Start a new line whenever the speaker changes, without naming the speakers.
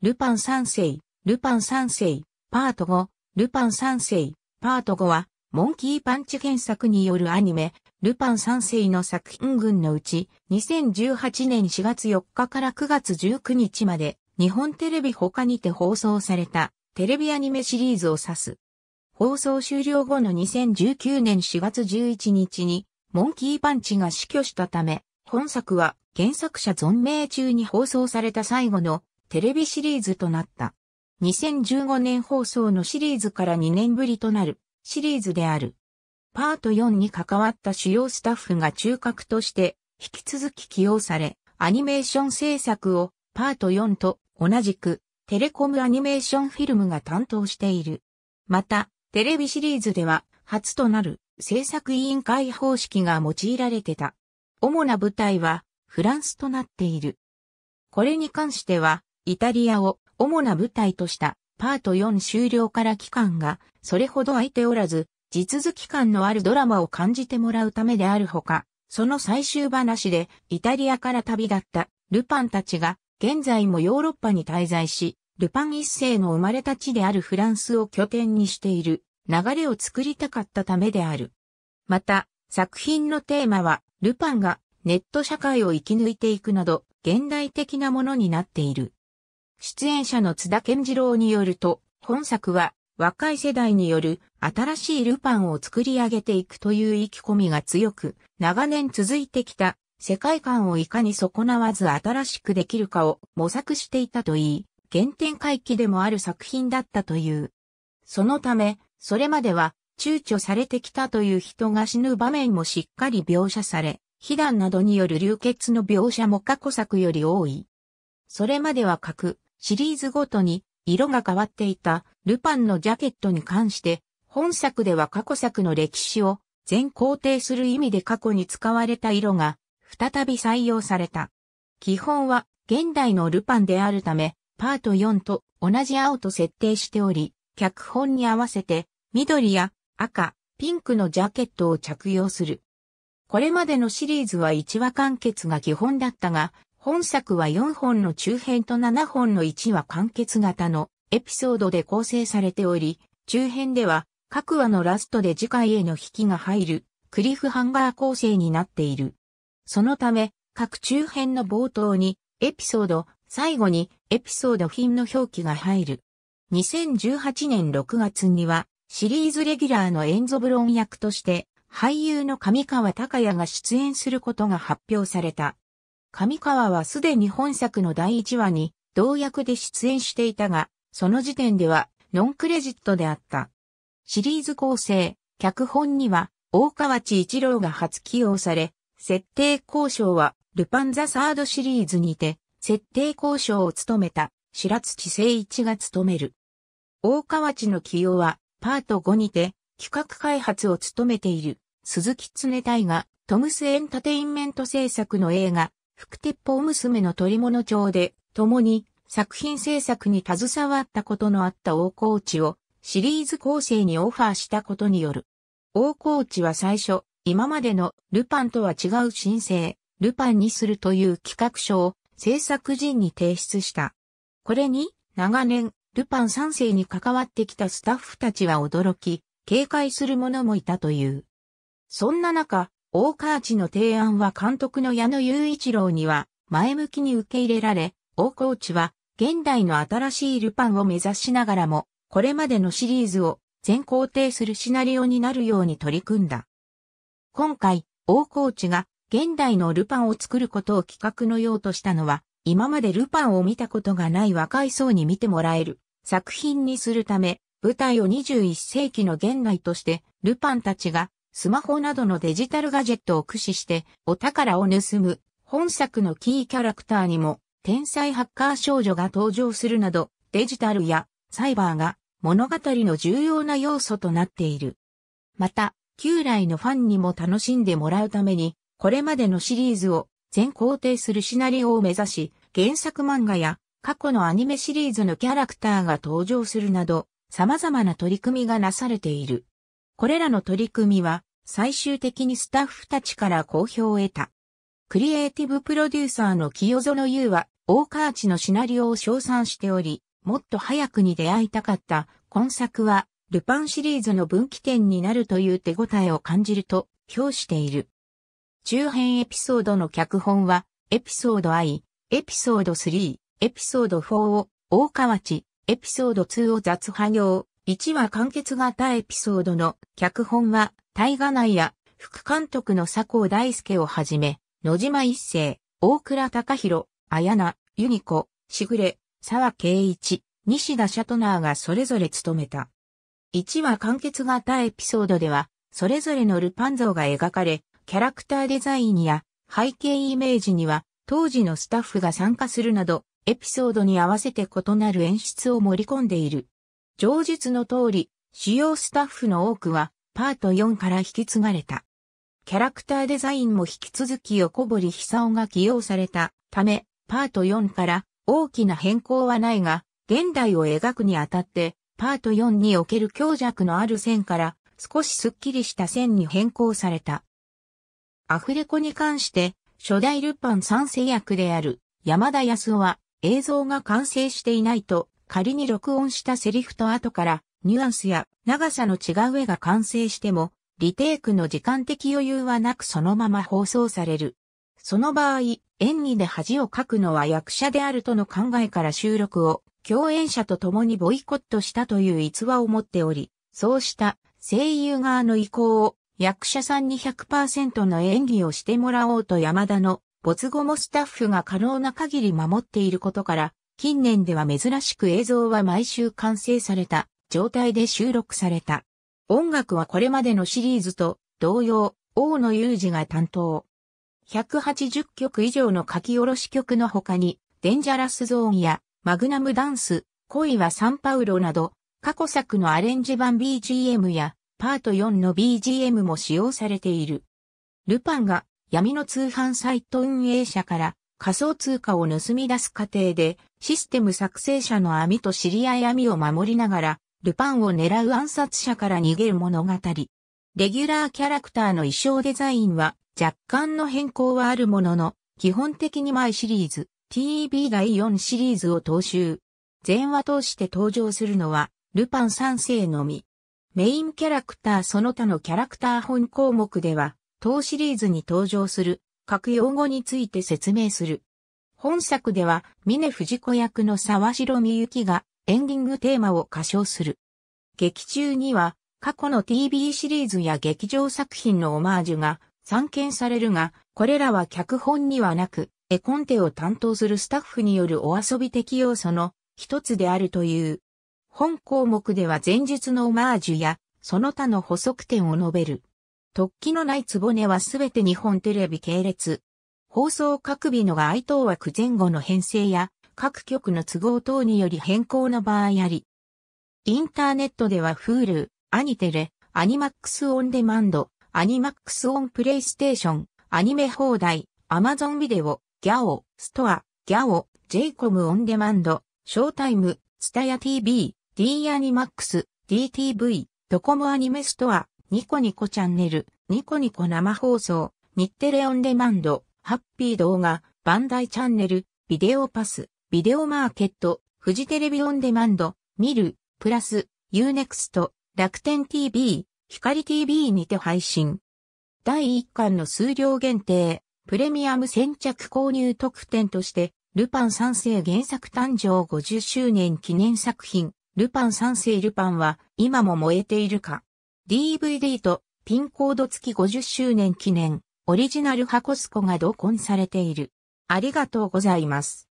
ルパン三世、ルパン三世、パート5、ルパン三世、パート5は、モンキーパンチ原作によるアニメ、ルパン三世の作品群のうち、2018年4月4日から9月19日まで、日本テレビ他にて放送された、テレビアニメシリーズを指す。放送終了後の2019年4月11日に、モンキーパンチが死去したため、本作は原作者存命中に放送された最後のテレビシリーズとなった。2015年放送のシリーズから2年ぶりとなるシリーズである。パート4に関わった主要スタッフが中核として引き続き起用され、アニメーション制作をパート4と同じくテレコムアニメーションフィルムが担当している。また、テレビシリーズでは初となる制作委員会方式が用いられてた。主な舞台はフランスとなっている。これに関してはイタリアを主な舞台としたパート4終了から期間がそれほど空いておらず、地続き感のあるドラマを感じてもらうためであるほか、その最終話でイタリアから旅立ったルパンたちが現在もヨーロッパに滞在し、ルパン一世の生まれた地であるフランスを拠点にしている流れを作りたかったためである。また、作品のテーマはルパンがネット社会を生き抜いていくなど現代的なものになっている。出演者の津田健次郎によると、本作は若い世代による新しいルパンを作り上げていくという意気込みが強く、長年続いてきた世界観をいかに損なわず新しくできるかを模索していたといい、原点回帰でもある作品だったという。そのため、それまでは躊躇されてきたという人が死ぬ場面もしっかり描写され、被弾などによる流血の描写も過去作より多い。それまでは書く。シリーズごとに色が変わっていたルパンのジャケットに関して、本作では過去作の歴史を全肯定する意味で過去に使われた色が再び採用された。基本は現代のルパンであるため、パート4と同じ青と設定しており、脚本に合わせて緑や赤、ピンクのジャケットを着用する。これまでのシリーズは1話完結が基本だったが、本作は4本の中編と7本の1話完結型のエピソードで構成されており、中編では各話のラストで次回への引きが入るクリフハンガー構成になっている。そのため、各中編の冒頭にエピソード、最後にエピソード品の表記が入る。2018年6月にはシリーズレギュラーのエンゾブロン役として俳優の上川隆也が出演することが発表された。上川はすでに本作の第1話に同役で出演していたが、その時点ではノンクレジットであった。シリーズ構成、脚本には大河内一郎が初起用され、設定交渉はルパンザサードシリーズにて設定交渉を務めた白土誠一が務める。大河内の起用はパート5にて企画開発を務めている鈴木常大がトムスエンタテインメント制作の映画福鉄砲娘の鳥物町で、共に作品制作に携わったことのあった大河内をシリーズ構成にオファーしたことによる。大河内は最初、今までのルパンとは違う申請、ルパンにするという企画書を制作陣に提出した。これに、長年、ルパン3世に関わってきたスタッフたちは驚き、警戒する者もいたという。そんな中、大河内の提案は監督の矢野雄一郎には前向きに受け入れられ、大河内は現代の新しいルパンを目指しながらも、これまでのシリーズを全肯定するシナリオになるように取り組んだ。今回、大河内が現代のルパンを作ることを企画のようとしたのは、今までルパンを見たことがない若い層に見てもらえる作品にするため、舞台を21世紀の現代として、ルパンたちがスマホなどのデジタルガジェットを駆使してお宝を盗む本作のキーキャラクターにも天才ハッカー少女が登場するなどデジタルやサイバーが物語の重要な要素となっている。また、旧来のファンにも楽しんでもらうために、これまでのシリーズを全肯定するシナリオを目指し、原作漫画や過去のアニメシリーズのキャラクターが登場するなど、様々な取り組みがなされている。これらの取り組みは最終的にスタッフたちから好評を得た。クリエイティブプロデューサーの清園優は、大河内のシナリオを称賛しており、もっと早くに出会いたかった今作は、ルパンシリーズの分岐点になるという手応えを感じると評している。中編エピソードの脚本は、エピソード I、エピソード3、エピソード4を大河内、エピソード2を雑破行、1話完結型エピソードの脚本は、大河内や副監督の佐藤大輔をはじめ、野島一世、大倉隆弘、綾菜、由美子、しぐれ、沢慶一、西田シャトナーがそれぞれ務めた。1話完結型エピソードでは、それぞれのルパン像が描かれ、キャラクターデザインや背景イメージには、当時のスタッフが参加するなど、エピソードに合わせて異なる演出を盛り込んでいる。上述の通り、主要スタッフの多くは、パート4から引き継がれた。キャラクターデザインも引き続き横堀久夫が起用されたため、パート4から大きな変更はないが、現代を描くにあたって、パート4における強弱のある線から少しスッキリした線に変更された。アフレコに関して、初代ルパン三世役である山田康夫は映像が完成していないと仮に録音したセリフと後からニュアンスや長さの違う絵が完成しても、リテイクの時間的余裕はなくそのまま放送される。その場合、演技で恥をかくのは役者であるとの考えから収録を共演者と共にボイコットしたという逸話を持っており、そうした声優側の意向を役者さんに100%の演技をしてもらおうと山田の没後もスタッフが可能な限り守っていることから、近年では珍しく映像は毎週完成された状態で収録された。音楽はこれまでのシリーズと同様、大野雄二が担当。180曲以上の書き下ろし曲の他に、デンジャラスゾーンやマグナムダンス、恋はサンパウロなど、過去作のアレンジ版 BGM やパート4の BGM も使用されている。ルパンが闇の通販サイト運営者から仮想通貨を盗み出す過程で、システム作成者の網と知り合い網を守りながら、ルパンを狙う暗殺者から逃げる物語。レギュラーキャラクターの衣装デザインは若干の変更はあるものの、基本的に前シリーズ、t b 第4シリーズを踏襲。全話通して登場するのは、ルパン3世のみ。メインキャラクターその他のキャラクター本項目では、当シリーズに登場する各用語について説明する。本作では、峰藤子役の沢城みゆきがエンディングテーマを歌唱する。劇中には、過去の TV シリーズや劇場作品のオマージュが散見されるが、これらは脚本にはなく、絵コンテを担当するスタッフによるお遊び的要素の一つであるという。本項目では前述のオマージュや、その他の補足点を述べる。突起のない壺はすべて日本テレビ系列。放送各日の該当枠前後の編成や各局の都合等により変更の場合あり。インターネットでは Hulu、アニテレ、アニマックスオンデマンド、アニマックスオンプレイステーション、アニメ放題、アマゾンビデオ、ギャオ、ストア、ギャオ、ジェイコムオンデマンド、ショータイム、ツタヤ TV、D アニマックス、DTV、ドコモアニメストア、ニコニコチャンネル、ニコニコ生放送、日テレオンデマンド、ハッピー動画、バンダイチャンネル、ビデオパス、ビデオマーケット、フジテレビオンデマンド、見る、プラス、ユーネクスト、楽天 TV、光 TV にて配信。第1巻の数量限定、プレミアム先着購入特典として、ルパン三世原作誕生50周年記念作品、ルパン三世ルパンは今も燃えているか、DVD とピンコード付き50周年記念オリジナルハコスコが同梱されている。ありがとうございます。